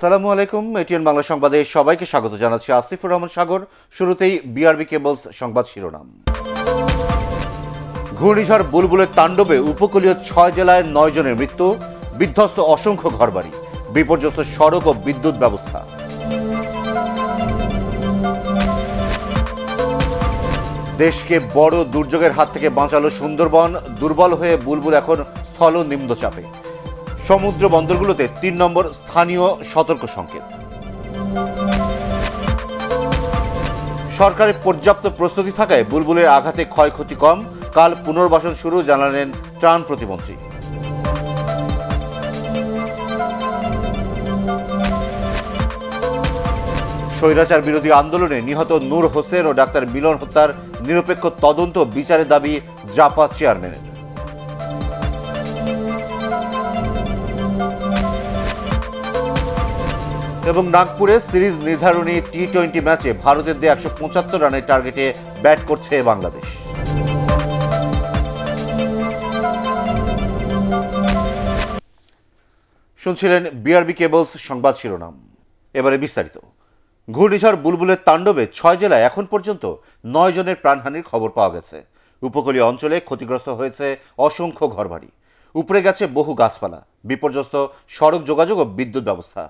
আসসালামু আলাইকুম এটিএন বাংলা সংবাদে সবাইকে স্বাগত জানাচ্ছি আসিফুর রহমান সাগর শুরুতেই বিআরবি কেবলস সংবাদ শিরোনাম ঘূর্ণিঝড় বুলবুলের তাণ্ডবে উপকূলীয় ছয় জেলায় নয় জনের মৃত্যু বিধ্বস্ত অসংখ্য ঘরবাড়ি বিপর্যস্ত সড়ক ও বিদ্যুৎ ব্যবস্থা দেশকে বড় দুর্যোগের হাত থেকে বাঁচালো সুন্দরবন দুর্বল হয়ে বুলবুল এখন স্থল নিম্নচাপে সমুদ্র বন্দরগুলোতে তিন নম্বর স্থানীয় সতর্ক সংকেত সরকারের পর্যাপ্ত প্রস্তুতি থাকায় বুলবুলের আঘাতে ক্ষয়ক্ষতি কম কাল পুনর্বাসন শুরু জানালেন ত্রাণ প্রতিমন্ত্রী স্বৈরাচার বিরোধী আন্দোলনে নিহত নূর হোসেন ও ডাক্তার মিলন হত্যার নিরপেক্ষ তদন্ত বিচারের দাবি জাপা চেয়ারম্যানের এবং নাগপুরে সিরিজ নির্ধারণী টি টোয়েন্টি ম্যাচে ভারতের দিয়ে একশো পঁচাত্তর রানের টার্গেটে ব্যাট করছে বাংলাদেশ শুনছিলেন বিআরবি কেবলস সংবাদ শিরোনাম এবারে বিস্তারিত ঘূর্ণিঝড় বুলবুলের তাণ্ডবে ছয় জেলায় এখন পর্যন্ত নয় জনের প্রাণহানির খবর পাওয়া গেছে উপকূলীয় অঞ্চলে ক্ষতিগ্রস্ত হয়েছে অসংখ্য ঘরবাড়ি উপরে গেছে বহু গাছপালা বিপর্যস্ত সড়ক যোগাযোগ ও বিদ্যুৎ ব্যবস্থা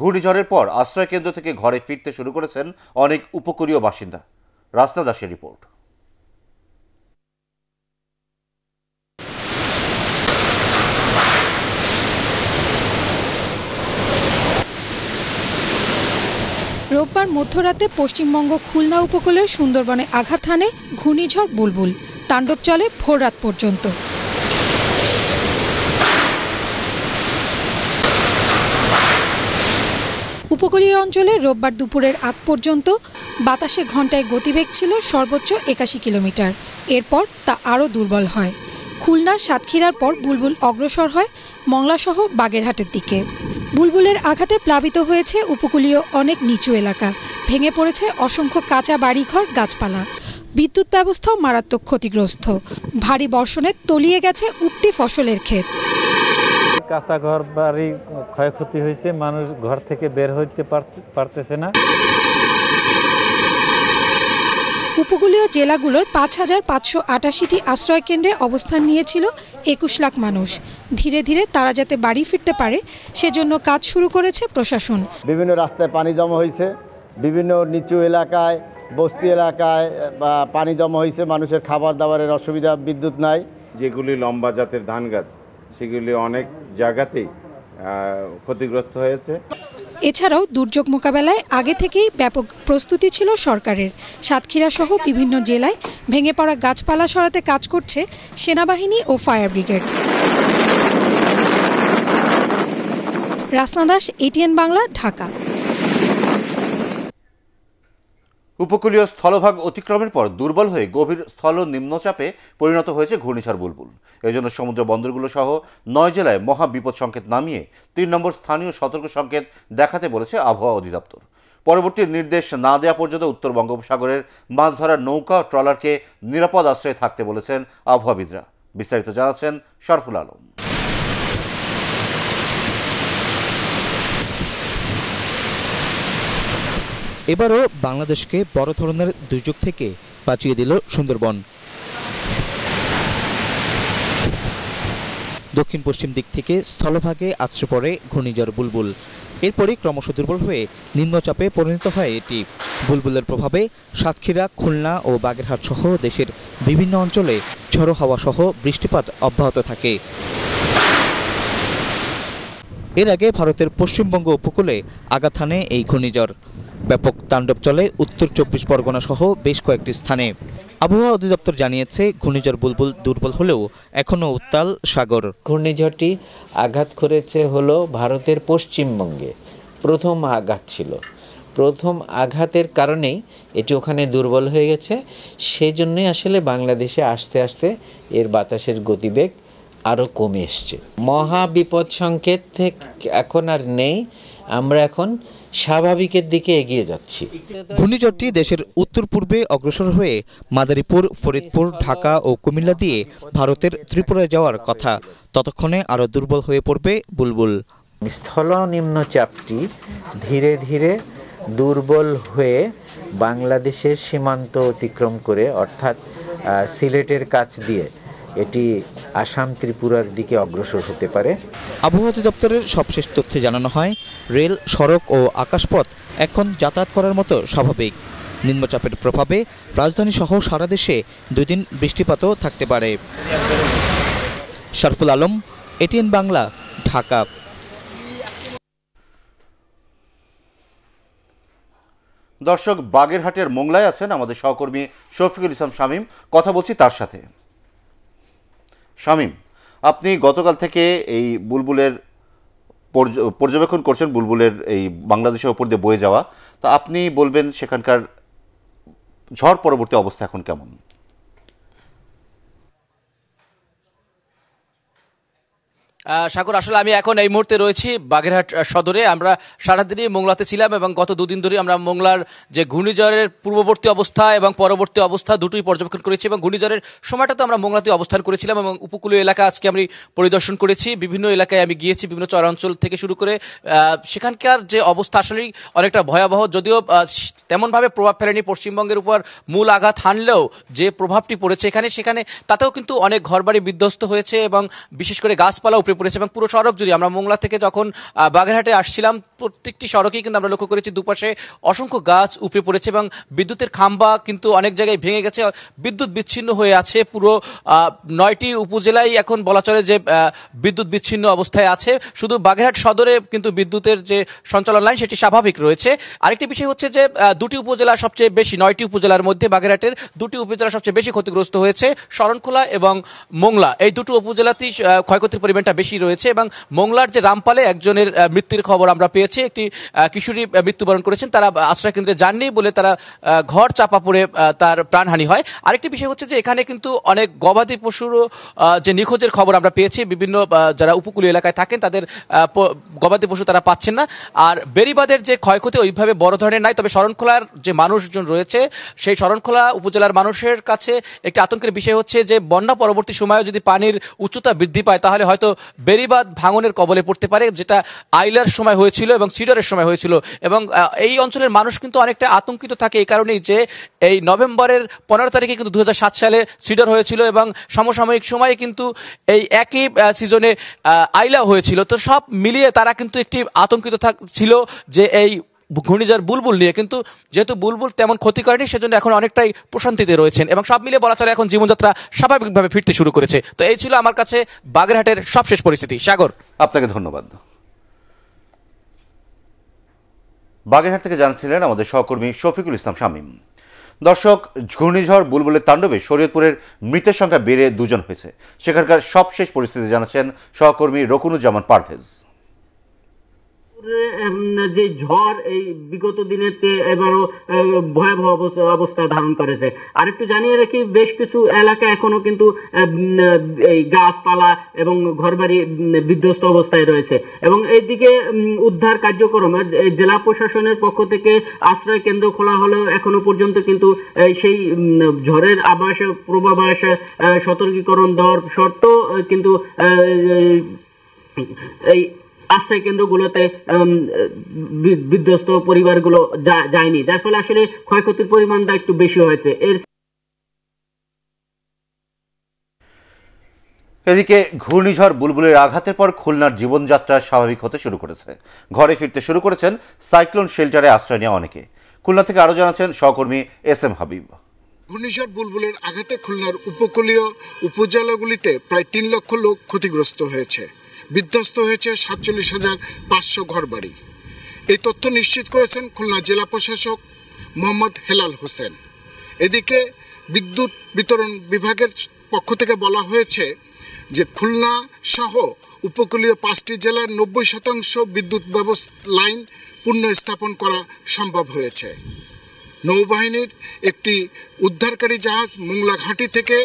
ঘূর্ণিঝড়ের পর আশ্রয়কেন্দ্র থেকে ঘরে ফিরতে শুরু করেছেন অনেক উপকূলীয় বাসিন্দা রাস্তা দাসের রিপোর্ট রোববার মধ্যরাতে পশ্চিমবঙ্গ খুলনা উপকূলের সুন্দরবনে আঘাত হানে ঘূর্ণিঝড় বুলবুল তাণ্ডব চলে ভোর রাত পর্যন্ত উপকূলীয় অঞ্চলে রোববার দুপুরের আগ পর্যন্ত বাতাসে ঘন্টায় গতিবেগ ছিল সর্বোচ্চ একাশি কিলোমিটার এরপর তা আরও দুর্বল হয় খুলনা সাতক্ষীরার পর বুলবুল অগ্রসর হয় মংলাসহ বাগেরহাটের দিকে বুলবুলের আঘাতে প্লাবিত হয়েছে উপকূলীয় অনেক নিচু এলাকা ভেঙে পড়েছে অসংখ্য কাঁচা বাড়িঘর গাছপালা বিদ্যুৎ ব্যবস্থাও মারাত্মক ক্ষতিগ্রস্ত ভারী বর্ষণে তলিয়ে গেছে উঠতি ফসলের ক্ষেত কাঁচা ঘর বাড়ি ক্ষয়ক্ষতি হয়েছে মানুষ ঘর থেকে বের হইতে পারতেছে না উপকূলীয় জেলাগুলোর পাঁচ হাজার পাঁচশো আটাশিটি আশ্রয়কেন্দ্রে অবস্থান নিয়েছিল একুশ লাখ মানুষ ধীরে ধীরে তারা যাতে বাড়ি ফিরতে পারে সেজন্য কাজ শুরু করেছে প্রশাসন বিভিন্ন রাস্তায় পানি জমা হয়েছে বিভিন্ন নিচু এলাকায় বস্তি এলাকায় বা পানি জমা হয়েছে মানুষের খাবার দাবারের অসুবিধা বিদ্যুৎ নাই যেগুলি লম্বা জাতের ধান গাছ সেগুলি অনেক জায়গাতেই ক্ষতিগ্রস্ত হয়েছে এছাড়াও দুর্যোগ মোকাবেলায় আগে থেকেই ব্যাপক প্রস্তুতি ছিল সরকারের সাতক্ষীরা সহ বিভিন্ন জেলায় ভেঙে পড়া গাছপালা সরাতে কাজ করছে সেনাবাহিনী ও fire brigade Rasna Das ATN Bangla Dhaka উপকূলীয় স্থলভাগ অতিক্রমের পর দুর্বল হয়ে গভীর স্থল নিম্নচাপে পরিণত হয়েছে ঘূর্ণিঝড় বুলবুল এজন্য সমুদ্র বন্দরগুলো সহ নয় জেলায় মহা বিপদ সংকেত নামিয়ে তিন নম্বর স্থানীয় সতর্ক সংকেত দেখাতে বলেছে আবহাওয়া অধিদপ্তর পরবর্তী নির্দেশ না দেওয়া পর্যন্ত উত্তর বঙ্গোপসাগরের মাছ ধরার নৌকা ট্রলারকে নিরাপদ আশ্রয়ে থাকতে বলেছেন আবহাওয়াবিদরা বিস্তারিত জানাচ্ছেন শরফুল আলম এবারও বাংলাদেশকে বড় ধরনের দুর্যোগ থেকে বাঁচিয়ে দিল সুন্দরবন দক্ষিণ পশ্চিম দিক থেকে স্থলভাগে আছড়ে পড়ে ঘূর্ণিঝড় বুলবুল এরপরই ক্রমশ দুর্বল হয়ে নিম্নচাপে পরিণত হয় এটি বুলবুলের প্রভাবে সাতক্ষীরা খুলনা ও বাগেরহাট সহ দেশের বিভিন্ন অঞ্চলে ঝড়ো হাওয়া সহ বৃষ্টিপাত অব্যাহত থাকে এর আগে ভারতের পশ্চিমবঙ্গ উপকূলে আগাথানে এই ঘূর্ণিঝড় ব্যাপক তাণ্ডব চলে উত্তর চব্বিশ পরগনা সহ বেশ কয়েকটি স্থানে আবহাওয়া অধিদপ্তর জানিয়েছে ঘূর্ণিঝড় বুলবুল দুর্বল হলেও এখনও উত্তাল সাগর ঘূর্ণিঝড়টি আঘাত করেছে হলো ভারতের পশ্চিমবঙ্গে প্রথম আঘাত ছিল প্রথম আঘাতের কারণেই এটি ওখানে দুর্বল হয়ে গেছে সেই জন্যই আসলে বাংলাদেশে আস্তে আস্তে এর বাতাসের গতিবেগ আরও কমে এসছে মহাবিপদ সংকেত থেকে এখন আর নেই আমরা এখন স্বাভাবিকের দিকে এগিয়ে যাচ্ছি ঘূর্ণিঝড়টি দেশের উত্তর পূর্বে অগ্রসর হয়ে মাদারীপুর ফরিদপুর ঢাকা ও কুমিল্লা দিয়ে ভারতের ত্রিপুরা যাওয়ার কথা ততক্ষণে আরও দুর্বল হয়ে পড়বে বুলবুল স্থল নিম্নচাপটি ধীরে ধীরে দুর্বল হয়ে বাংলাদেশের সীমান্ত অতিক্রম করে অর্থাৎ সিলেটের কাছ দিয়ে এটি আসাম ত্রিপুরার দিকে অগ্রসর হতে পারে আবহাওয়া অধিদপ্তরের সবশেষ তথ্যে জানানো হয় রেল সড়ক ও আকাশপথ এখন যাতায়াত করার মতো স্বাভাবিক নিম্নচাপের প্রভাবে রাজধানী সহ সারা দেশে দুদিন বৃষ্টিপাতও থাকতে পারে শরফুল আলম এটিএন বাংলা ঢাকা দর্শক বাগেরহাটের মোংলায় আছেন আমাদের সহকর্মী শফিকুল ইসলাম শামীম কথা বলছি তার সাথে শামীম আপনি গতকাল থেকে এই বুলবুলের পর্যবেক্ষণ করছেন বুলবুলের এই বাংলাদেশের ওপর দিয়ে বয়ে যাওয়া তো আপনি বলবেন সেখানকার ঝড় পরবর্তী অবস্থা এখন কেমন সাগর আসলে আমি এখন এই মুহূর্তে রয়েছি বাগেরহাট সদরে আমরা সারাদিনই মোংলাতে ছিলাম এবং গত দুদিন ধরে আমরা মোংলার যে ঘূর্ণিঝড়ের পূর্ববর্তী অবস্থা এবং পরবর্তী অবস্থা দুটোই পর্যবেক্ষণ করেছি এবং ঘূর্ণিঝড়ের সময়টা তো আমরা মোংলাতে অবস্থান করেছিলাম এবং উপকূলীয় এলাকা আজকে আমি পরিদর্শন করেছি বিভিন্ন এলাকায় আমি গিয়েছি বিভিন্ন চরাঞ্চল থেকে শুরু করে সেখানকার যে অবস্থা আসলেই অনেকটা ভয়াবহ যদিও তেমনভাবে প্রভাব ফেলেনি পশ্চিমবঙ্গের উপর মূল আঘাত হানলেও যে প্রভাবটি পড়েছে এখানে সেখানে তাতেও কিন্তু অনেক ঘরবাড়ি বিধ্বস্ত হয়েছে এবং বিশেষ করে গাছপালা উপরে ঝুঁকে পড়েছে এবং পুরো সড়ক জুড়ে আমরা মোংলা থেকে যখন বাগেরহাটে আসছিলাম প্রত্যেকটি সড়কেই কিন্তু আমরা লক্ষ্য করেছি দুপাশে অসংখ্য গাছ উপড়ে পড়েছে এবং বিদ্যুতের খাম্বা কিন্তু অনেক জায়গায় ভেঙে গেছে বিদ্যুৎ বিচ্ছিন্ন হয়ে আছে পুরো নয়টি উপজেলায় এখন বলা চলে যে বিদ্যুৎ বিচ্ছিন্ন অবস্থায় আছে শুধু বাগেরহাট সদরে কিন্তু বিদ্যুতের যে সঞ্চালন লাইন সেটি স্বাভাবিক রয়েছে আরেকটি বিষয় হচ্ছে যে দুটি উপজেলা সবচেয়ে বেশি নয়টি উপজেলার মধ্যে বাগেরহাটের দুটি উপজেলা সবচেয়ে বেশি ক্ষতিগ্রস্ত হয়েছে শরণখোলা এবং মোংলা এই দুটো উপজেলাতেই ক্ষয়ক্ষতির পরিমাণটা বেশি বেশি রয়েছে এবং মোংলার যে রামপালে একজনের মৃত্যুর খবর আমরা পেয়েছি একটি কিশোরী মৃত্যুবরণ করেছেন তারা আশ্রয়কেন্দ্রে যাননি বলে তারা ঘর চাপা পড়ে তার প্রাণহানি হয় আরেকটি বিষয় হচ্ছে যে এখানে কিন্তু অনেক গবাদি পশুরও যে নিখোঁজের খবর আমরা পেয়েছি বিভিন্ন যারা উপকূলীয় এলাকায় থাকেন তাদের গবাদি পশু তারা পাচ্ছেন না আর বেরিবাদের যে ক্ষয়ক্ষতি ওইভাবে বড় ধরনের নাই তবে শরণখোলার যে মানুষজন রয়েছে সেই শরণখোলা উপজেলার মানুষের কাছে একটি আতঙ্কের বিষয় হচ্ছে যে বন্যা পরবর্তী সময়ে যদি পানির উচ্চতা বৃদ্ধি পায় তাহলে হয়তো বেরিবাদ ভাঙনের কবলে পড়তে পারে যেটা আইলার সময় হয়েছিল এবং সিডরের সময় হয়েছিল এবং এই অঞ্চলের মানুষ কিন্তু অনেকটা আতঙ্কিত থাকে এই কারণেই যে এই নভেম্বরের পনেরো তারিখে কিন্তু দু সালে সিডর হয়েছিল এবং সমসাময়িক সময়ে কিন্তু এই একই সিজনে আইলা হয়েছিল তো সব মিলিয়ে তারা কিন্তু একটি আতঙ্কিত থাক ছিল যে এই ঘূর্ণিঝড় বুলবুল নিয়ে কিন্তু যেহেতু বুলবুল তেমন ক্ষতি করেনি সেজন্য এখন অনেকটাই প্রশান্তিতে রয়েছেন এবং সব মিলে বলা চলে এখন জীবনযাত্রা স্বাভাবিকভাবে ফিরতে শুরু করেছে তো এই ছিল আমার কাছে বাগেরহাটের সবশেষ পরিস্থিতি সাগর আপনাকে ধন্যবাদ বাগেরহাট থেকে জানাচ্ছিলেন আমাদের সহকর্মী শফিকুল ইসলাম শামীম দর্শক ঘূর্ণিঝড় বুলবুলের তাণ্ডবে শরীয়তপুরের মৃতের সংখ্যা বেড়ে দুজন হয়েছে সেখানকার সবশেষ পরিস্থিতি জানাচ্ছেন সহকর্মী রকুনুজ্জামান পারভেজ যে ঝড় এই বিগত দিনের চেয়ে এবারও ভয়াবহ অবস্থা ধারণ করেছে আর একটু জানিয়ে রাখি বেশ কিছু এলাকা এখনো কিন্তু এই গাছপালা এবং ঘরবাড়ি বিধ্বস্ত অবস্থায় রয়েছে এবং এইদিকে উদ্ধার কার্যক্রম জেলা প্রশাসনের পক্ষ থেকে আশ্রয় কেন্দ্র খোলা হলেও এখনো পর্যন্ত কিন্তু সেই ঝড়ের আবাস পূর্বাবাস সতর্কীকরণ দেওয়ার শর্ত কিন্তু এই আশ্রয় কেন্দ্রগুলোতে বিধ্বস্ত পরিবারগুলো যায়নি যার ফলে আসলে ক্ষয়ক্ষতির পরিমাণটা একটু বেশি হয়েছে এর এদিকে ঘূর্ণিঝড় বুলবুলের আঘাতের পর খুলনার জীবনযাত্রা স্বাভাবিক হতে শুরু করেছে ঘরে ফিরতে শুরু করেছেন সাইক্লোন শেল্টারে আশ্রয় নেওয়া অনেকে খুলনা থেকে আরো জানাচ্ছেন সহকর্মী এস এম হাবিব ঘূর্ণিঝড় বুলবুলের আঘাতে খুলনার উপকূলীয় উপজেলাগুলিতে প্রায় তিন লক্ষ লোক ক্ষতিগ্রস্ত হয়েছে বিধ্বস্ত হয়েছে সাতচল্লিশ হাজার পাঁচশো ঘরবাড়ি এই তথ্য নিশ্চিত করেছেন খুলনা জেলা প্রশাসক মোহাম্মদ হেলাল হোসেন এদিকে বিদ্যুৎ বিতরণ বিভাগের পক্ষ থেকে বলা হয়েছে যে খুলনা সহ উপকূলীয় পাঁচটি জেলার নব্বই শতাংশ বিদ্যুৎ ব্যবস্থা লাইন পুনঃস্থাপন করা সম্ভব হয়েছে নৌবাহিনীর একটি উদ্ধারকারী জাহাজ মোংলা ঘাঁটি থেকে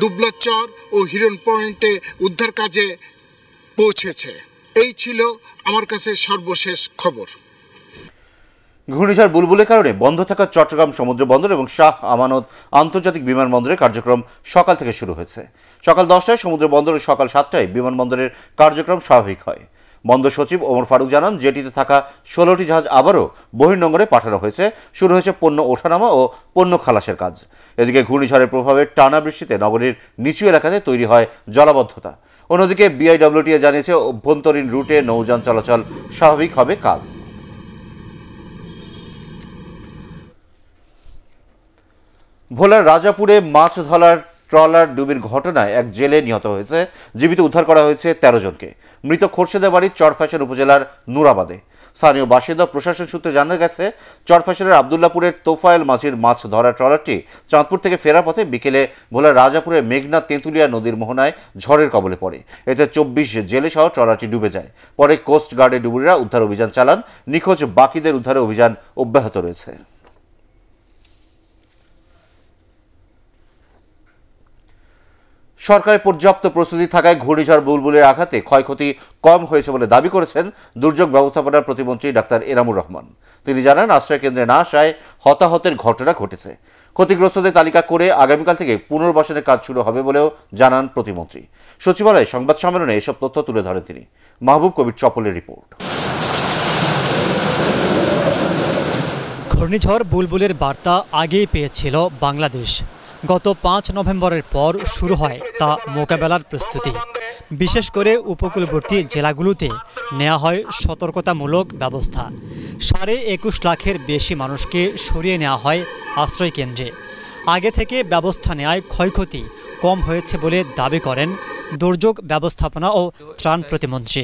দুবলাচর ও হিরন পয়েন্টে উদ্ধার কাজে পৌঁছেছে এই ছিল আমার কাছে সর্বশেষ খবর ঘূর্ণিঝড় বুলবুলের কারণে বন্ধ থাকা চট্টগ্রাম সমুদ্র বন্দর এবং শাহ আমানত আন্তর্জাতিক বিমানবন্দরের কার্যক্রম সকাল থেকে শুরু হয়েছে সকাল দশটায় সমুদ্র বন্দর সকাল সাতটায় বিমানবন্দরের কার্যক্রম স্বাভাবিক হয় বন্দর সচিব ওমর ফারুক জানান জেটিতে থাকা ষোলোটি জাহাজ আবারও বহির্নগরে পাঠানো হয়েছে শুরু হয়েছে পণ্য ওঠানামা ও পণ্য খালাসের কাজ এদিকে ঘূর্ণিঝড়ের প্রভাবে টানা বৃষ্টিতে নগরীর নিচু এলাকাতে তৈরি হয় জলাবদ্ধতা অন্যদিকে বিআইডব্লিউটিএ জানিয়েছে অভ্যন্তরীণ রুটে নৌযান চলাচল স্বাভাবিক হবে কাল ভোলার রাজাপুরে মাছ ধরার ট্রলার ডুবির ঘটনায় এক জেলে নিহত হয়েছে জীবিত উদ্ধার করা হয়েছে তেরো জনকে মৃত খোরশেদাবাড়ির চরফ্যাশন উপজেলার নুরাবাদে স্থানীয় বাসিন্দা প্রশাসন সূত্রে জানা গেছে চরফাসলের আবদুল্লাপুরের তোফায়েল মাঝির মাছ ধরা ট্রলারটি চাঁদপুর থেকে ফেরা পথে বিকেলে ভোলা রাজাপুরের মেঘনা তেঁতুলিয়া নদীর মোহনায় ঝড়ের কবলে পড়ে এতে চব্বিশ জেলে সহ ট্রলারটি ডুবে যায় পরে কোস্টগার্ডের ডুবুরিরা উদ্ধার অভিযান চালান নিখোঁজ বাকিদের উদ্ধারে অভিযান অব্যাহত রয়েছে সরকারের পর্যাপ্ত প্রস্তুতি থাকায় ঘূর্ণিঝড় বুলবুলের আঘাতে ক্ষয়ক্ষতি কম হয়েছে বলে দাবি করেছেন দুর্যোগ ব্যবস্থাপনার প্রতিমন্ত্রী ডাক্তার এনামুর রহমান তিনি জানান আশ্রয় কেন্দ্রে না আসায় হতাহতের ঘটনা ঘটেছে ক্ষতিগ্রস্তদের তালিকা করে আগামীকাল থেকে পুনর্বাসনের কাজ শুরু হবে বলেও জানান প্রতিমন্ত্রী সচিবালয়ে সংবাদ সম্মেলনে এসব তথ্য তুলে ধরেন তিনি মাহবুব কবির চপলের রিপোর্ট ঘূর্ণিঝড় বুলবুলের বার্তা আগেই পেয়েছিল বাংলাদেশ গত পাঁচ নভেম্বরের পর শুরু হয় তা মোকাবেলার প্রস্তুতি বিশেষ করে উপকূলবর্তী জেলাগুলোতে নেওয়া হয় সতর্কতামূলক ব্যবস্থা সাড়ে একুশ লাখের বেশি মানুষকে সরিয়ে নেওয়া হয় আশ্রয় কেন্দ্রে আগে থেকে ব্যবস্থা নেওয়ায় ক্ষয়ক্ষতি কম হয়েছে বলে দাবি করেন দুর্যোগ ব্যবস্থাপনা ও ত্রাণ প্রতিমন্ত্রী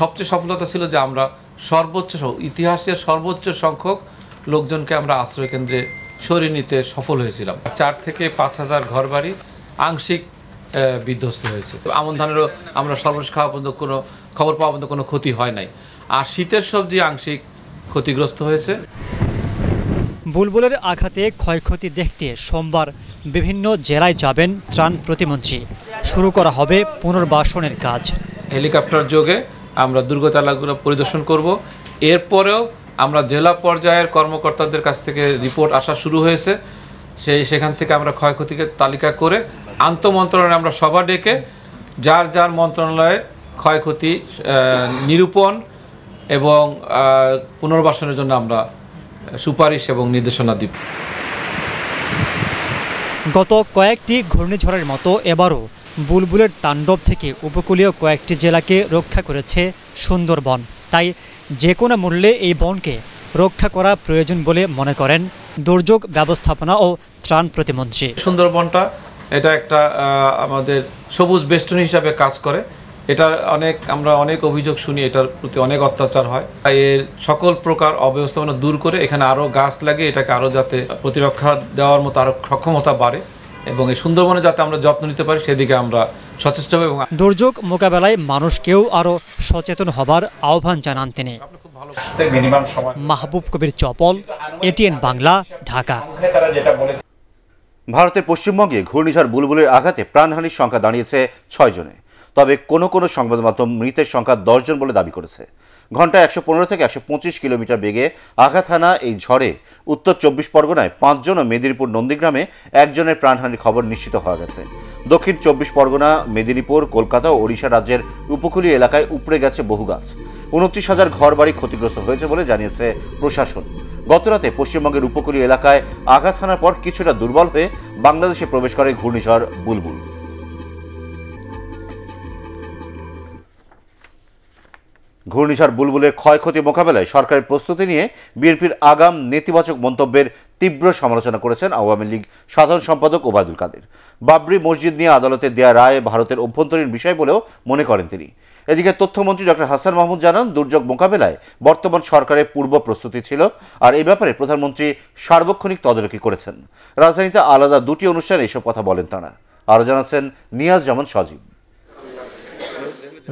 সবচেয়ে সফলতা ছিল যে আমরা সর্বোচ্চ ইতিহাসের সর্বোচ্চ সংখ্যক লোকজনকে আমরা আশ্রয় কেন্দ্রে সরিয়ে নিতে সফল হয়েছিলাম চার থেকে পাঁচ হাজার ঘর বাড়ি আংশিক বিধ্বস্ত হয়েছে আমন ধানেরও আমরা সর্বশেষ খাওয়া পর্যন্ত কোনো খবর পাওয়া পর্যন্ত কোনো ক্ষতি হয় নাই আর শীতের সবজি আংশিক ক্ষতিগ্রস্ত হয়েছে বুলবুলের আঘাতে ক্ষয়ক্ষতি দেখতে সোমবার বিভিন্ন জেলায় যাবেন ত্রাণ প্রতিমন্ত্রী শুরু করা হবে পুনর্বাসনের কাজ হেলিকপ্টার যোগে আমরা দুর্গত এলাকাগুলো পরিদর্শন করব এরপরেও আমরা জেলা পর্যায়ের কর্মকর্তাদের কাছ থেকে রিপোর্ট আসা শুরু হয়েছে সেই সেখান থেকে আমরা ক্ষয়ক্ষতিকে তালিকা করে আন্তমন্ত্রণালয়ে আমরা সভা ডেকে যার যার মন্ত্রণালয়ে ক্ষয়ক্ষতি নিরূপণ এবং পুনর্বাসনের জন্য আমরা সুপারিশ এবং নির্দেশনা দিব গত কয়েকটি ঘূর্ণিঝড়ের মতো এবারও বুলবুলের তাণ্ডব থেকে উপকূলীয় কয়েকটি জেলাকে রক্ষা করেছে সুন্দরবন তাই যে কোনো মূল্যে এই বনকে রক্ষা করা প্রয়োজন বলে মনে করেন দুর্যোগ ব্যবস্থাপনা ও ত্রাণ প্রতিমন্ত্রী সুন্দরবনটা এটা একটা আমাদের সবুজ বেষ্টন হিসাবে কাজ করে এটার অনেক আমরা অনেক অভিযোগ শুনি এটার প্রতি অনেক অত্যাচার হয় এর সকল প্রকার অব্যবস্থাপনা দূর করে এখানে আরও গাছ লাগে এটাকে আরও যাতে প্রতিরক্ষা দেওয়ার মতো আরও সক্ষমতা বাড়ে এবং এই সুন্দরবনে যাতে আমরা যত্ন নিতে পারি সেদিকে আমরা সচেষ্ট এবং দুর্যোগ মোকাবেলায় মানুষকেও আরও সচেতন হবার আহ্বান জানান তিনি মাহবুব কবির চপল এটিএন বাংলা ঢাকা ভারতের পশ্চিমবঙ্গে ঘূর্ণিঝড় বুলবুলের আঘাতে প্রাণহানির সংখ্যা দাঁড়িয়েছে ছয় জনে তবে কোনো কোনো সংবাদ মাধ্যম মৃতের সংখ্যা দশজন বলে দাবি করেছে ঘন্টায় একশো পনেরো থেকে একশো পঁচিশ কিলোমিটার বেগে আঘাত হানা এই ঝড়ে উত্তর চব্বিশ পরগনায় পাঁচজন ও মেদিনীপুর নন্দীগ্রামে একজনের প্রাণহানির খবর নিশ্চিত হওয়া গেছে দক্ষিণ চব্বিশ পরগনা মেদিনীপুর কলকাতা ও ওড়িশা রাজ্যের উপকূলীয় এলাকায় উপড়ে গেছে বহু গাছ উনত্রিশ হাজার ঘরবাড়ি ক্ষতিগ্রস্ত হয়েছে বলে জানিয়েছে প্রশাসন গতরাতে পশ্চিমবঙ্গের উপকূলীয় এলাকায় আঘাত হানার পর কিছুটা দুর্বল হয়ে বাংলাদেশে প্রবেশ করে ঘূর্ণিঝড় বুলবুল ঘূর্ণিঝড় বুলবুলের ক্ষয়ক্ষতি মোকাবেলায় সরকারের প্রস্তুতি নিয়ে বিএনপির আগাম নেতিবাচক মন্তব্যের তীব্র সমালোচনা করেছেন আওয়ামী লীগ সাধারণ সম্পাদক ওবায়দুল কাদের বাবরি মসজিদ নিয়ে আদালতে দেয়া রায় ভারতের অভ্যন্তরীণ বিষয় বলেও মনে করেন তিনি এদিকে তথ্যমন্ত্রী ডক্টর হাসান মাহমুদ জানান দুর্যোগ মোকাবেলায় বর্তমান সরকারের পূর্ব প্রস্তুতি ছিল আর এ ব্যাপারে প্রধানমন্ত্রী সার্বক্ষণিক তদারকি করেছেন রাজধানীতে আলাদা দুটি অনুষ্ঠানে এসব কথা বলেন তাঁরা আরও জানাচ্ছেন নিয়াজ জামান সজীব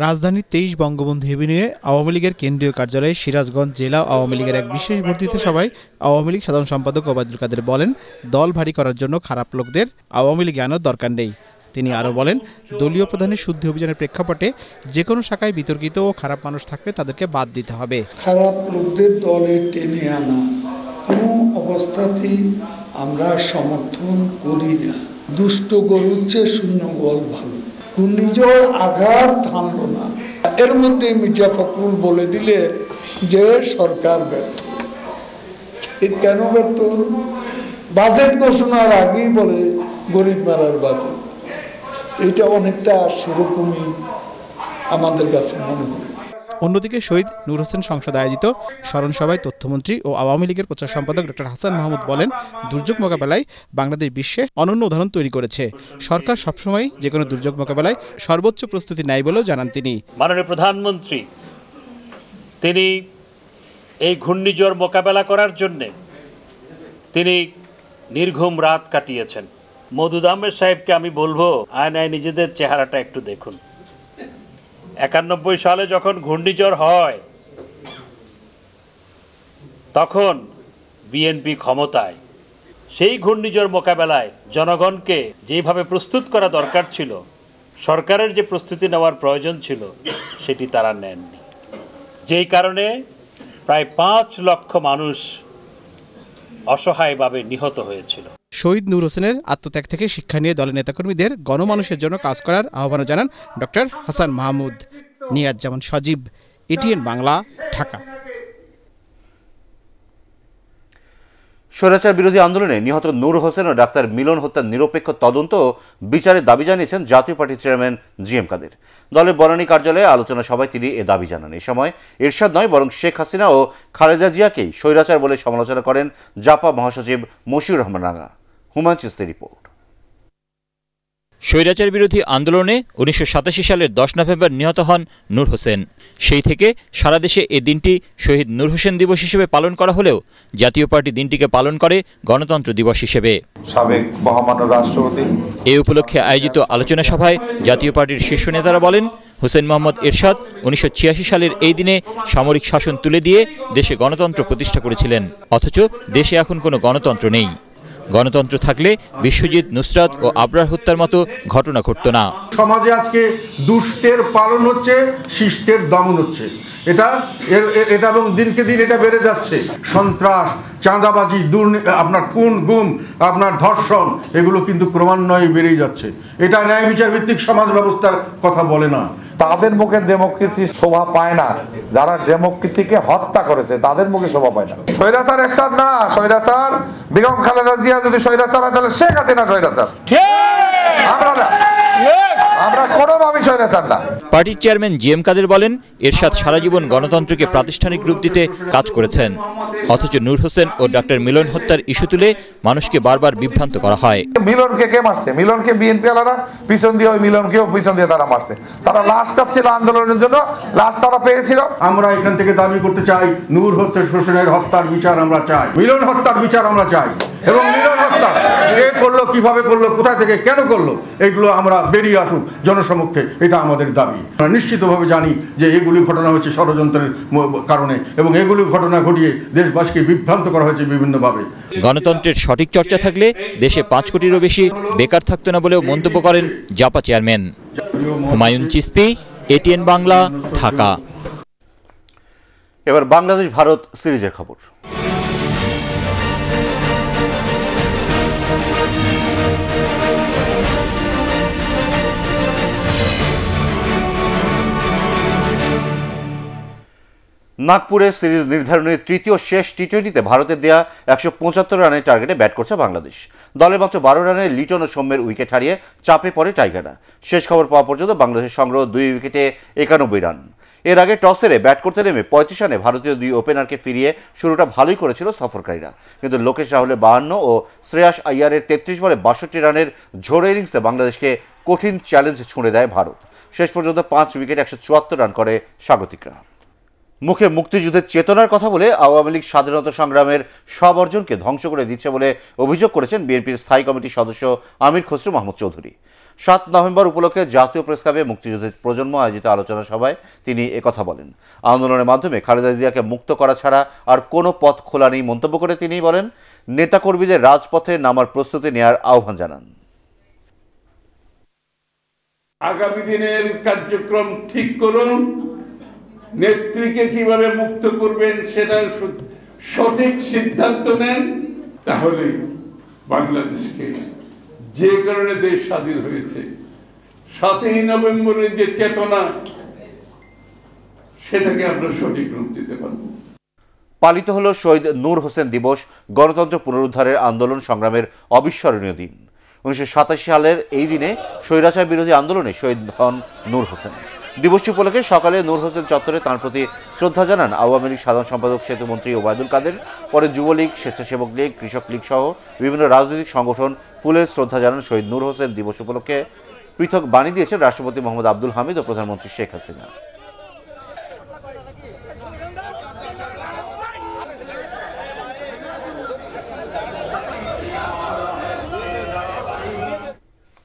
রাজধানীর তেইশ বঙ্গবন্ধু এভিনিউয়ে আওয়ামী লীগের কেন্দ্রীয় কার্যালয়ে সিরাজগঞ্জ জেলা আওয়ামী লীগের এক বিশেষ বর্ধিত সভায় আওয়ামী লীগ সাধারণ সম্পাদক ওবায়দুল কাদের বলেন দল ভারী করার জন্য খারাপ লোকদের আওয়ামী লীগে আনার দরকার নেই তিনি আরও বলেন দলীয় প্রধানের শুদ্ধি অভিযানের প্রেক্ষাপটে যে কোনো শাখায় বিতর্কিত ও খারাপ মানুষ থাকলে তাদেরকে বাদ দিতে হবে খারাপ লোকদের দলে টেনে আনা কোনো অবস্থাতেই আমরা সমর্থন করি না দুষ্ট গরুর চেয়ে শূন্য গল ভালো ঘূর্ণিঝড় আঘাত থামল না এর মধ্যে মির্জা ফখরুল বলে দিলে যে সরকার ব্যর্থ কেন ব্যর্থ বাজেট ঘোষণার আগেই বলে গরিব মারার বাজেট এটা অনেকটা সেরকমই আমাদের কাছে মনে হয় অন্যদিকে শহীদ নূর হোসেন সংসদ আয়োজিত স্মরণসভায় তথ্যমন্ত্রী ও আওয়ামী লীগের প্রচার সম্পাদক ডক্টর হাসান মাহমুদ বলেন দুর্যোগ মোকাবেলায় বাংলাদেশ বিশ্বে অনন্য উদাহরণ তৈরি করেছে সরকার সবসময় যে কোনো দুর্যোগ মোকাবেলায় সর্বোচ্চ প্রস্তুতি নেয় বলেও জানান তিনি মাননীয় প্রধানমন্ত্রী তিনি এই ঘূর্ণিঝড় মোকাবেলা করার জন্যে তিনি নির্ঘুম রাত কাটিয়েছেন মধুদামের সাহেবকে আমি বলবো আয়নায় নিজেদের চেহারাটা একটু দেখুন একানব্বই সালে যখন ঘূর্ণিঝড় হয় তখন বিএনপি ক্ষমতায় সেই ঘূর্ণিঝড় মোকাবেলায় জনগণকে যেভাবে প্রস্তুত করা দরকার ছিল সরকারের যে প্রস্তুতি নেওয়ার প্রয়োজন ছিল সেটি তারা নেননি যেই কারণে প্রায় পাঁচ লক্ষ মানুষ অসহায়ভাবে নিহত হয়েছিল শহীদ নূর হোসেনের আত্মত্যাগ থেকে শিক্ষা নিয়ে দলের নেতাকর্মীদের গণমানুষের জন্য কাজ করার আহ্বান জানান ডক্টর হাসান মাহমুদ নিয়াজ্জামান সজীব এটিএন বাংলা ঢাকা স্বৈরাচার বিরোধী আন্দোলনে নিহত নূর হোসেন ও ডাক্তার মিলন হত্যার নিরপেক্ষ তদন্ত বিচারের দাবি জানিয়েছেন জাতীয় পার্টির চেয়ারম্যান জি এম কাদের দলের বনানী কার্যালয়ে আলোচনা সভায় তিনি এ দাবি জানান এ সময় এরশাদ নয় বরং শেখ হাসিনা ও খালেদা জিয়াকেই স্বৈরাচার বলে সমালোচনা করেন জাপা মহাসচিব মশিউর রহমান রাঙা হুমায়ুন রিপোর্ট স্বৈরাচার বিরোধী আন্দোলনে উনিশশো সালের দশ নভেম্বর নিহত হন নূর হোসেন সেই থেকে সারা দেশে এ দিনটি শহীদ নূর হোসেন দিবস হিসেবে পালন করা হলেও জাতীয় পার্টি দিনটিকে পালন করে গণতন্ত্র দিবস হিসেবে সাবেক মহামান্য রাষ্ট্রপতি এ উপলক্ষে আয়োজিত আলোচনা সভায় জাতীয় পার্টির শীর্ষ নেতারা বলেন হোসেন মোহাম্মদ এরশাদ উনিশশো সালের এই দিনে সামরিক শাসন তুলে দিয়ে দেশে গণতন্ত্র প্রতিষ্ঠা করেছিলেন অথচ দেশে এখন কোনো গণতন্ত্র নেই গণতন্ত্র থাকলে বিশ্বজিৎ নুসরাত ও আবরার হত্যার মতো ঘটনা ঘটত না সমাজে আজকে দুষ্টের পালন হচ্ছে শিষ্টের দমন হচ্ছে এটা এটা এবং দিনকে দিন এটা বেড়ে যাচ্ছে সন্ত্রাস চাঁদাবাজি দুর্নী আপনার খুন গুম আপনার ধর্ষণ এগুলো কিন্তু ক্রমান্বয়ে বেড়েই যাচ্ছে এটা ন্যায় বিচার ভিত্তিক সমাজ ব্যবস্থার কথা বলে না তাদের মুখে ডেমোক্রেসি শোভা পায় না যারা ডেমোক্রেসিকে হত্যা করেছে তাদের মুখে শোভা পায় না স্বৈরাচার এরশাদ না স্বৈরাচার বিগম খালেদা জিয়া যদি স্বৈরাচার হয় তাহলে শেখ আছে না আমরা পার্টির চেয়ারম্যান জি এম কাদের বলেন এরশাদ সারা জীবন গণতন্ত্রকে প্রাতিষ্ঠানিক রূপ দিতে কাজ করেছেন অথচ নূর হোসেন ও ডাক্তার মিলন হত্যার ইস্যু তুলে মানুষকে বারবার বিভ্রান্ত করা হয় মিলনকে কে মারছে মিলনকে বিএনপি আলারা পিছন দিয়ে ওই মিলনকেও পিছন দিয়ে তারা মারছে তারা লাশ চাচ্ছিল আন্দোলনের জন্য লাশ তারা পেয়েছিল আমরা এখান থেকে দাবি করতে চাই নূর হত্যা হোসেনের হত্যার বিচার আমরা চাই মিলন হত্যার বিচার আমরা চাই এবং মিলন হত্যা কে করলো কিভাবে করলো কোথায় থেকে কেন করলো এগুলো আমরা বেরিয়ে আসুক জন জনসমক্ষে এটা আমাদের দাবি আমরা নিশ্চিতভাবে জানি যে এগুলি ঘটনা হচ্ছে ষড়যন্ত্রের কারণে এবং এগুলি ঘটনা ঘটিয়ে দেশবাসীকে বিভ্রান্ত করা হয়েছে বিভিন্নভাবে গণতন্ত্রের সঠিক চর্চা থাকলে দেশে পাঁচ কোটিরও বেশি বেকার থাকতো না বলেও মন্তব্য করেন জাপা চেয়ারম্যান হুমায়ুন চিস্তি এটিএন বাংলা ঢাকা এবার বাংলাদেশ ভারত সিরিজের খবর নাগপুরে সিরিজ নির্ধারণের তৃতীয় শেষ টি টোয়েন্টিতে ভারতের দেয়া একশো পঁচাত্তর রানের টার্গেটে ব্যাট করছে বাংলাদেশ দলে মাত্র বারো রানে লিটন ও সৌম্যের উইকেট হারিয়ে চাপে পড়ে টাইগাররা শেষ খবর পাওয়া পর্যন্ত বাংলাদেশের সংগ্রহ দুই উইকেটে একানব্বই রান এর আগে টস হেরে ব্যাট করতে নেমে পঁয়ত্রিশ রানে ভারতীয় দুই ওপেনারকে ফিরিয়ে শুরুটা ভালোই করেছিল সফরকারীরা কিন্তু লোকেশ রাহুলের বাহান্ন ও শ্রেয়াস আইয়ারের তেত্রিশ বলে বাষট্টি রানের ঝোড়ো ইনিংসে বাংলাদেশকে কঠিন চ্যালেঞ্জ ছুঁড়ে দেয় ভারত শেষ পর্যন্ত পাঁচ উইকেট একশো চুয়াত্তর রান করে স্বাগতিকরা মুখে মুক্তিযুদ্ধের চেতনার কথা বলে আওয়ামী লীগ স্বাধীনতা সংগ্রামের সব অর্জনকে ধ্বংস করে দিচ্ছে বলে অভিযোগ করেছেন বিএনপির স্থায়ী কমিটির সদস্য আমির খসরু মাহমুদ চৌধুরী সাত নভেম্বর উপলক্ষে জাতীয় প্রেস ক্লাবে মুক্তিযুদ্ধের প্রজন্ম আয়োজিত আলোচনা সভায় তিনি কথা বলেন আন্দোলনের মাধ্যমে খালেদা জিয়াকে মুক্ত করা ছাড়া আর কোনো পথ খোলা নেই মন্তব্য করে তিনি বলেন নেতাকর্মীদের রাজপথে নামার প্রস্তুতি নেয়ার আহ্বান জানান আগামী দিনের কার্যক্রম ঠিক করুন নেত্রীকে কিভাবে মুক্ত করবেন সেটার সঠিক সিদ্ধান্ত নেন তাহলে বাংলাদেশকে যে কারণে দেশ স্বাধীন হয়েছে সাতই নভেম্বরের যে চেতনা সেটাকে আমরা সঠিক রূপ দিতে পারব পালিত হল শহীদ নূর হোসেন দিবস গণতন্ত্র পুনরুদ্ধারের আন্দোলন সংগ্রামের অবিস্মরণীয় দিন উনিশশো সালের এই দিনে স্বৈরাচার বিরোধী আন্দোলনে শহীদ হন নূর হোসেন দিবসটি উপলক্ষে সকালে নূর হোসেন চত্বরে তাঁর প্রতি শ্রদ্ধা জানান আওয়ামী লীগ সাধারণ সম্পাদক সেতুমন্ত্রী ওবায়দুল কাদের পরে যুবলীগ স্বেচ্ছাসেবক লীগ কৃষক লীগ সহ বিভিন্ন রাজনৈতিক সংগঠন ফুলের শ্রদ্ধা জানান শহীদ নূর হোসেন দিবস উপলক্ষে পৃথক বাণী দিয়েছেন রাষ্ট্রপতি মোহাম্মদ আব্দুল হামিদ ও প্রধানমন্ত্রী শেখ হাসিনা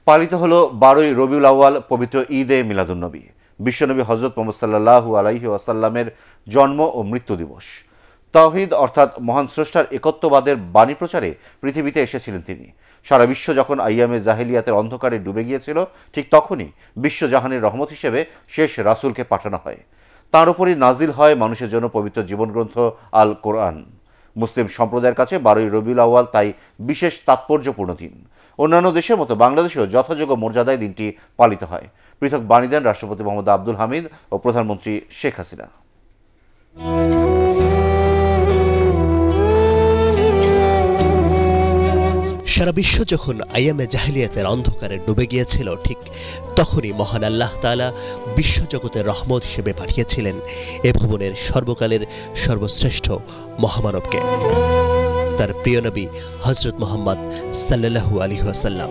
পালিত হল বারোই রবিউল আওয়াল পবিত্র ঈদে মিলাদুন্নবী বিশ্বনবী হজরত মোহাম্মদ সাল্লাহু আলাইহি আসাল্লামের জন্ম ও মৃত্যু দিবস তাওহিদ অর্থাৎ মহান স্রষ্টার একত্ববাদের বাণী প্রচারে পৃথিবীতে এসেছিলেন তিনি সারা বিশ্ব যখন আইয়ামে জাহেলিয়াতের অন্ধকারে ডুবে গিয়েছিল ঠিক তখনই বিশ্বজাহানের রহমত হিসেবে শেষ রাসুলকে পাঠানো হয় তাঁর উপরই নাজিল হয় মানুষের জন্য পবিত্র জীবনগ্রন্থ আল কোরআন মুসলিম সম্প্রদায়ের কাছে বারোই রবিউল আওয়াল তাই বিশেষ তাৎপর্যপূর্ণ দিন অন্যান্য দেশের মতো বাংলাদেশেও যথাযোগ্য মর্যাদায় দিনটি পালিত হয় পৃথক বাণী দেন রাষ্ট্রপতি মোহাম্মদ আব্দুল হামিদ ও প্রধানমন্ত্রী শেখ হাসিনা সারা বিশ্ব যখন আইয়ামে জাহিলিয়াতের অন্ধকারে ডুবে গিয়েছিল ঠিক তখনই মহান আল্লাহ তালা বিশ্বজগতের রহমত হিসেবে পাঠিয়েছিলেন এ ভবনের সর্বকালের সর্বশ্রেষ্ঠ মহামানবকে তার প্রিয় নবী হজরত মোহাম্মদ সাল্লু আলী আসাল্লাম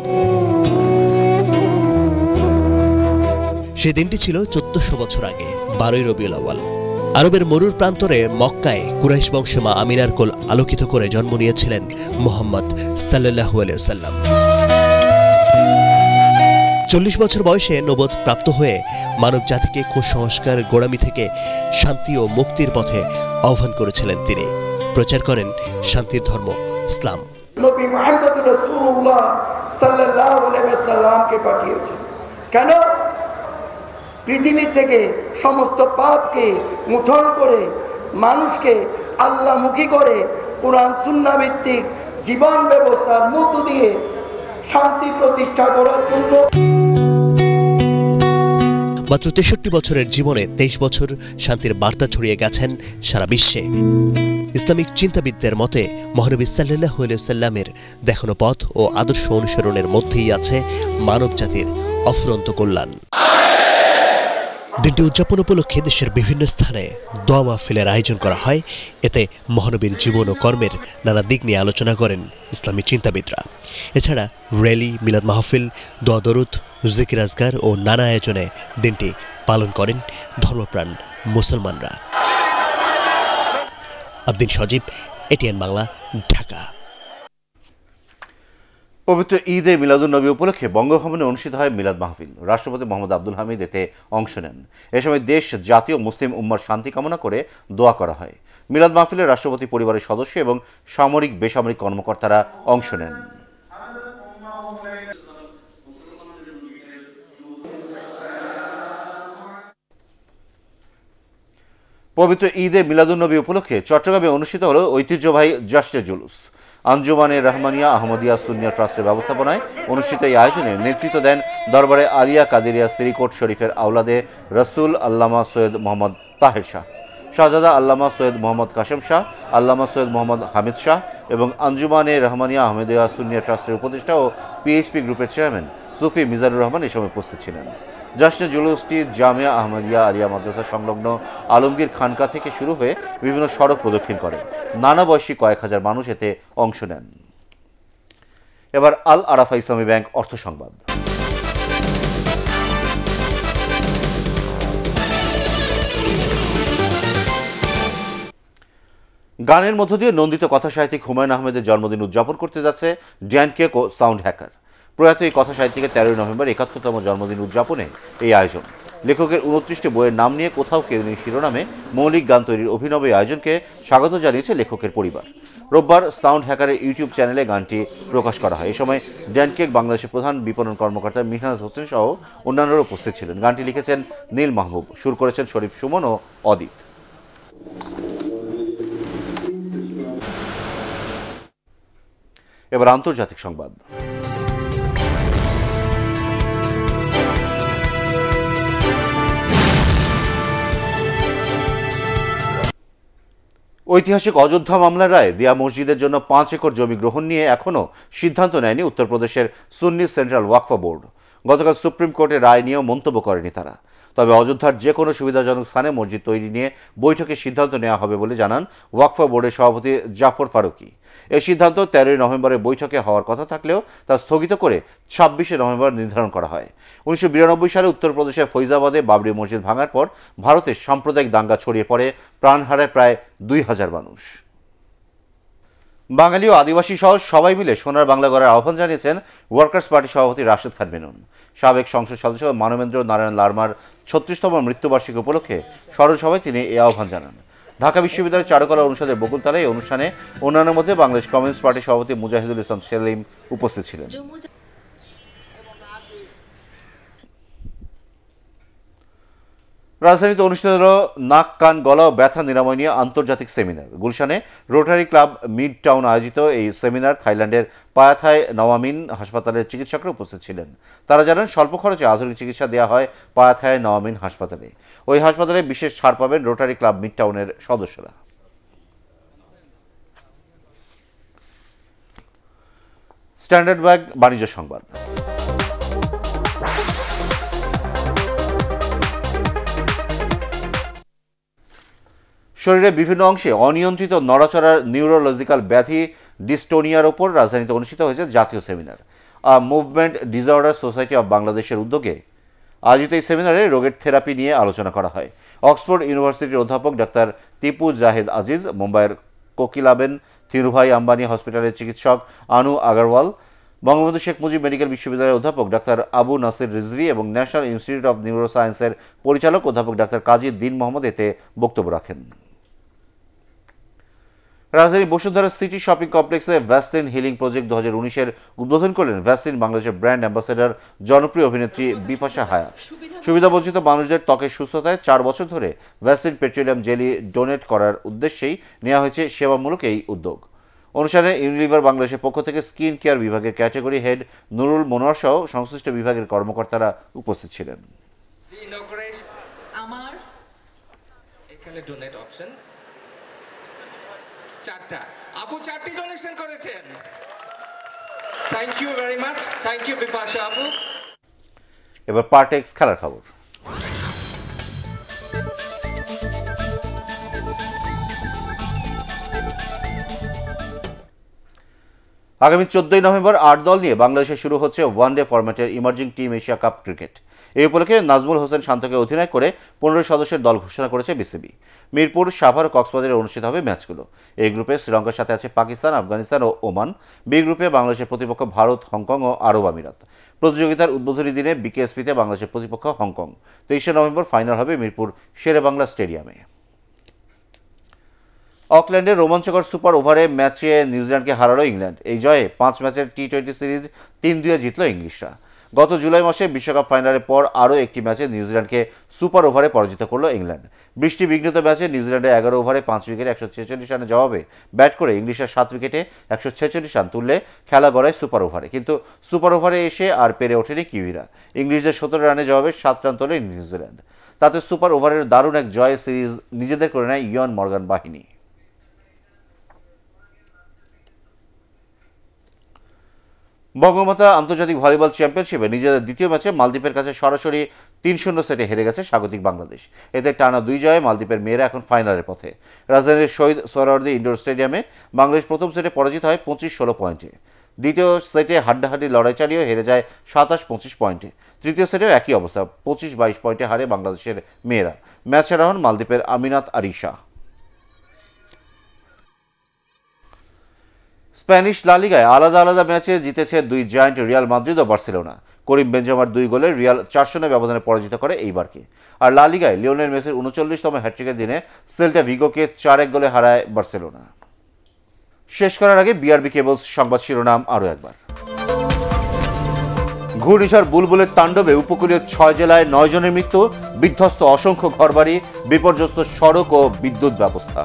সে দিনটি ছিল চোদ্দশো বছর আগে বারোই রবিউল আওয়াল আরবের মরুর প্রান্তরে মক্কায় কুরাইশ বংশে মা আমিনার কোল আলোকিত করে জন্ম নিয়েছিলেন মোহাম্মদ সাল্লু সাল্লাহু আসাল্লাম চল্লিশ বছর বয়সে নবোধ প্রাপ্ত হয়ে মানব জাতিকে কুসংস্কার গোড়ামি থেকে শান্তি ও মুক্তির পথে আহ্বান করেছিলেন তিনি প্রচার করেন শান্তির ধর্ম ইসলাম কেন পৃথিবী থেকে সমস্ত পাপকে মুঠন করে মানুষকে আল্লাহমুখী করে কোরআন সুন্নাভিত্তিক জীবন ব্যবস্থার মধ্য দিয়ে শান্তি প্রতিষ্ঠা করার জন্য মাত্র তেষট্টি বছরের জীবনে তেইশ বছর শান্তির বার্তা ছড়িয়ে গেছেন সারা বিশ্বে ইসলামিক চিন্তাবিদদের মতে মহানবী সাল্লাহ সাল্লামের দেখানো পথ ও আদর্শ অনুসরণের মধ্যেই আছে মানব জাতির অফুরন্ত কল্যাণ দিনটি উদযাপন উপলক্ষে দেশের বিভিন্ন স্থানে দোয়া মাহফিলের আয়োজন করা হয় এতে মহানবীর জীবন ও কর্মের নানা দিক নিয়ে আলোচনা করেন ইসলামী চিন্তাবিদরা এছাড়া র্যালি মিলাদ মাহফিল দোয়া দরুদ জিকির আজগার ও নানা আয়োজনে দিনটি পালন করেন ধর্মপ্রাণ মুসলমানরা আব্দিন সজীব এটিএন বাংলা ঢাকা পবিত্র ঈদে নবী উপলক্ষে বঙ্গভবনে অনুষ্ঠিত হয় মিলাদ মাহফিল রাষ্ট্রপতি মোহাম্মদ আব্দুল হামিদ এতে অংশ নেন এ সময় দেশ জাতীয় মুসলিম উম্মার শান্তি কামনা করে দোয়া করা হয় মিলাদ মাহফিলে রাষ্ট্রপতি পরিবারের সদস্য এবং সামরিক বেসামরিক কর্মকর্তারা অংশ নেন পবিত্র ঈদে নবী উপলক্ষে চট্টগ্রামে অনুষ্ঠিত হল ঐতিহ্যবাহী জাস্টে জুলুস আঞ্জুমানে রহমানিয়া আহমদিয়া সুনিয়া ট্রাস্টের ব্যবস্থাপনায় অনুষ্ঠিত এই আয়োজনে নেতৃত্ব দেন দরবারে আলিয়া কাদেরিয়া শ্রীকোট শরীফের আওলাদে রসুল আল্লামা সৈয়দ মোহাম্মদ তাহের শাহ শাহজাদা আল্লামা সৈয়দ মোহাম্মদ কাশেম শাহ আল্লামা সৈয়দ মোহাম্মদ হামিদ শাহ এবং আঞ্জুমানে রহমানিয়া আহমেদিয়া সুনিয়া ট্রাস্টের উপদেষ্টা ও পিএইচপি গ্রুপের চেয়ারম্যান সুফি মিজানুর রহমান এ সময় উপস্থিত ছিলেন জশ্ন জুলুসটি জামিয়া আহমদিয়া আলিয়া মাদ্রাসা সংলগ্ন আলমগীর খানকা থেকে শুরু হয়ে বিভিন্ন সড়ক প্রদক্ষিণ করে নানা বয়সী কয়েক হাজার মানুষ এতে অংশ নেন এবার আল আরাফা ইসলামী ব্যাংক অর্থ সংবাদ গানের মধ্য দিয়ে নন্দিত কথাসাহিত্যিক হুমায়ুন আহমেদের জন্মদিন উদযাপন করতে যাচ্ছে ড্যান কেক ও সাউন্ড হ্যাকার প্রয়াত এই কথা সাহিত্যিকের তেরোই নভেম্বর একাত্তরতম জন্মদিন উদযাপনে এই আয়োজন লেখকের উনত্রিশটি বইয়ের নাম নিয়ে কোথাও কেউ নেই শিরোনামে মৌলিক গান তৈরির অভিনব আয়োজনকে স্বাগত জানিয়েছে লেখকের পরিবার রোববার সাউন্ড হ্যাকারের ইউটিউব চ্যানেলে গানটি প্রকাশ করা হয় এ সময় ড্যানকেক বাংলাদেশের প্রধান বিপণন কর্মকর্তা মিহাজ হোসেন সহ অন্যান্যরা উপস্থিত ছিলেন গানটি লিখেছেন নীল মাহবুব সুর করেছেন শরীফ সুমন ও অদিত এবার আন্তর্জাতিক সংবাদ ঐতিহাসিক অযোধ্যা মামলার রায় দিয়া মসজিদের জন্য পাঁচ একর জমি গ্রহণ নিয়ে এখনও সিদ্ধান্ত নেয়নি উত্তরপ্রদেশের সুন্নি সেন্ট্রাল ওয়াকফা বোর্ড গতকাল সুপ্রিম কোর্টে রায় নিয়েও মন্তব্য করেনি তারা তবে অযোধ্যার যে কোনো সুবিধাজনক স্থানে মসজিদ তৈরি নিয়ে বৈঠকে সিদ্ধান্ত নেওয়া হবে বলে জানান ওয়াকফা বোর্ডের সভাপতি জাফর ফারুকি এই সিদ্ধান্ত তেরোই নভেম্বরের বৈঠকে হওয়ার কথা থাকলেও তা স্থগিত করে ছাব্বিশে নভেম্বর নির্ধারণ করা হয় উনিশশো সালে উত্তরপ্রদেশের ফৈজাবাদে বাবরি মসজিদ ভাঙার পর ভারতে সাম্প্রদায়িক দাঙ্গা ছড়িয়ে পড়ে প্রাণ হারায় প্রায় দুই হাজার মানুষ বাঙালি ও আদিবাসী সহ সবাই মিলে সোনার বাংলা গড়ার আহ্বান জানিয়েছেন ওয়ার্কার্স পার্টি সভাপতি রাশেদ খান মেনুন সাবেক সংসদ সদস্য মানবেন্দ্র নারায়ণ লার্মার ছত্রিশতম মৃত্যুবার্ষিকী উপলক্ষে স্মরণ সভায় তিনি এই আহ্বান জানান ঢাকা বিশ্ববিদ্যালয়ের চারুকলা অনুষদের বকুলতলায় এই অনুষ্ঠানে অন্যান্যের মধ্যে বাংলাদেশ কমিউনিস্ট পার্টির সভাপতি মুজাহিদুল ইসলাম সেলিম উপস্থিত ছিলেন রাজধানীতে অনুষ্ঠিত হল নাক কান গলা ও ব্যথা নিরাময় নিয়ে আন্তর্জাতিক সেমিনার গুলশানে রোটারি ক্লাব মিড টাউন আয়োজিত এই সেমিনার থাইল্যান্ডের পায়াথায় নওয়ামিন হাসপাতালের চিকিৎসকরা উপস্থিত ছিলেন তারা জানান স্বল্প খরচে আধুনিক চিকিৎসা দেওয়া হয় পায়াথায় নওয়ামিন হাসপাতালে ওই হাসপাতালে বিশেষ ছাড় পাবেন রোটারি ক্লাব মিড টাউনের সদস্যরা স্ট্যান্ডার্ড ব্যাগ বাণিজ্য সংবাদ শরীরের বিভিন্ন অংশে অনিয়ন্ত্রিত নড়াচড়ার নিউরোলজিক্যাল ব্যাধি ডিস্টোনিয়ার ওপর রাজধানীতে অনুষ্ঠিত হয়েছে জাতীয় seminar movement disorder society of বাংলাদেশের উদ্যোগে আয়োজিত এই সেমিনারে রোগের থেরাপি নিয়ে আলোচনা করা হয় অক্সফোর্ড ইউনিভার্সিটির অধ্যাপক ডাক্তার টিপু জাহেদ আজিজ মুম্বাইয়ের কোকিলাবেন থিরুভাই আম্বানি হসপিটালের চিকিৎসক আনু আগারওয়াল বঙ্গবন্ধু শেখ মুজিব মেডিকেল বিশ্ববিদ্যালয়ের অধ্যাপক ডাক্তার আবু নাসির রিজভি এবং ন্যাশনাল ইনস্টিটিউট অব নিউরোসায়েন্সের পরিচালক অধ্যাপক ডাক্তার কাজী দিন মোহাম্মদ এতে বক্তব্য রাখেন রাজধানী বসুন্ধরা সিটি শপিং কমপ্লেক্সে ভ্যাসলিন হিলিং প্রজেক্ট দু হাজার উনিশের উদ্বোধন করলেন ভ্যাসলিন বাংলাদেশের ব্র্যান্ড অ্যাম্বাসেডার জনপ্রিয় অভিনেত্রী বিপাশা হায়া সুবিধাবঞ্চিত মানুষদের ত্বকের সুস্থতায় চার বছর ধরে ভ্যাসলিন পেট্রোলিয়াম জেলি ডোনেট করার উদ্দেশ্যেই নেওয়া হয়েছে সেবামূলক এই উদ্যোগ অনুষ্ঠানে ইউনিলিভার বাংলাদেশের পক্ষ থেকে স্কিন কেয়ার বিভাগের ক্যাটাগরি হেড নুরুল মনোয়ার সহ সংশ্লিষ্ট বিভাগের কর্মকর্তারা উপস্থিত ছিলেন আমার এখানে ডোনেট অপশন চারটা আপু চারটি ডোনেশন করেছেন thank you very much thank you Bipasha আপু এবার পার্টেক্স খেলার খবর আগামী চোদ্দই নভেম্বর আট দল নিয়ে বাংলাদেশে শুরু হচ্ছে ডে ফরম্যাটের emerging team Asia cup cricket এই উপলক্ষে নাজমুল হোসেন শান্তকে অধিনায়ক করে পনেরো সদস্যের দল ঘোষণা করেছে বিসিবি মিরপুর সাভার কক্সবাজারে অনুষ্ঠিত হবে ম্যাচগুলো এই গ্রুপে শ্রীলঙ্কার সাথে আছে পাকিস্তান আফগানিস্তান ও ওমান বি গ্রুপে বাংলাদেশের প্রতিপক্ষ ভারত হংকং ও আরব আমিরাত প্রতিযোগিতার উদ্বোধনী দিনে বিকেএসপিতে বাংলাদেশের প্রতিপক্ষ হংকং তেইশে নভেম্বর ফাইনাল হবে মিরপুর শেরে বাংলা স্টেডিয়ামে অকল্যান্ডে রোমাঞ্চকর সুপার ওভারে ম্যাচে নিউজিল্যান্ডকে হারালো ইংল্যান্ড এই জয়ে পাঁচ ম্যাচের টি টোয়েন্টি সিরিজ তিন দুয়ে জিতল ইংলিশরা গত জুলাই মাসে বিশ্বকাপ ফাইনালের পর আরও একটি ম্যাচে নিউজিল্যান্ডকে সুপার ওভারে পরাজিত করল ইংল্যান্ড বৃষ্টি বিঘ্নিত ম্যাচে নিউজিল্যান্ডের এগারো ওভারে পাঁচ উইকেটে একশো ছেচল্লিশ রানের জবাবে ব্যাট করে ইংলিশের সাত উইকেটে একশো ছেচল্লিশ রান তুললে খেলা গড়ায় সুপার ওভারে কিন্তু সুপার ওভারে এসে আর পেরে ওঠেনি কিউইরা ইংলিশদের সতেরো রানের জবাবে সাত রান তোলে নিউজিল্যান্ড তাতে সুপার ওভারের দারুণ এক জয় সিরিজ নিজেদের করে নেয় ইয়ন মর্গান বাহিনী বঙ্গমাতা আন্তর্জাতিক ভলিবল চ্যাম্পিয়নশিপে নিজেদের দ্বিতীয় ম্যাচে মালদ্বীপের কাছে সরাসরি তিন শূন্য সেটে হেরে গেছে স্বাগতিক বাংলাদেশ এতে টানা দুই জয়ে মালদ্বীপের মেয়েরা এখন ফাইনালের পথে রাজধানীর শহীদ সোহরাওয়ার্দী ইন্ডোর স্টেডিয়ামে বাংলাদেশ প্রথম সেটে পরাজিত হয় পঁচিশ ষোলো পয়েন্টে দ্বিতীয় সেটে হাড্ডাহাড্ডি লড়াই চালিয়ে হেরে যায় সাতাশ পঁচিশ পয়েন্টে তৃতীয় সেটেও একই অবস্থা পঁচিশ বাইশ পয়েন্টে হারে বাংলাদেশের মেয়েরা ম্যাচ সেরা হন মালদ্বীপের আমিনাত আরিশা স্প্যানিশ লালিগায় আলাদা আলাদা ম্যাচে জিতেছে দুই জায়ান্ট রিয়াল মাদ্রিদ ও বার্সেলোনা করিম বেঞ্জামার দুই গোলে রিয়াল চারশোনে ব্যবধানে পরাজিত করে এইবারকে আর লালিগায় লিওনের মেসির উনচল্লিশতম হ্যাট্রিকের দিনে সেল্টা ভিগোকে চার এক গোলে হারায় বার্সেলোনা শেষ করার আগে বিআরবি কেবলস সংবাদ শিরোনাম আরও একবার ঘূর্ণিঝড় বুলবুলের তাণ্ডবে উপকূলীয় ছয় জেলায় নয় জনের মৃত্যু বিধ্বস্ত অসংখ্য ঘরবাড়ি বিপর্যস্ত সড়ক ও বিদ্যুৎ ব্যবস্থা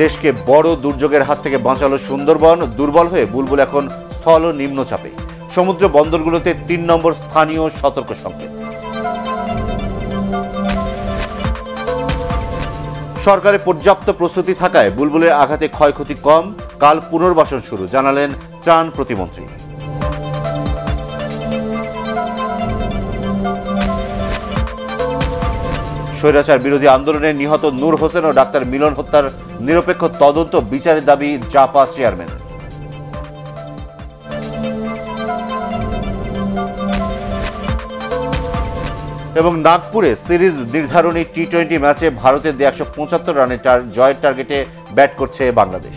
দেশকে বড় দুর্যোগের হাত থেকে বাঁচালো সুন্দরবন দুর্বল হয়ে বুলবুল এখন স্থল নিম্নচাপে সমুদ্র বন্দরগুলোতে তিন নম্বর স্থানীয় সতর্ক সংকেত সরকারের পর্যাপ্ত প্রস্তুতি থাকায় বুলবুলের আঘাতে ক্ষয়ক্ষতি কম কাল পুনর্বাসন শুরু জানালেন ত্রাণ প্রতিমন্ত্রী স্বৈরাচার বিরোধী আন্দোলনে নিহত নূর হোসেন ও ডাক্তার মিলন হত্যার নিরপেক্ষ তদন্ত বিচারের দাবি জাপা চেয়ারম্যান এবং নাগপুরে সিরিজ নির্ধারণী টি টোয়েন্টি ম্যাচে ভারতের দিয়ে একশো রানের জয়ের টার্গেটে ব্যাট করছে বাংলাদেশ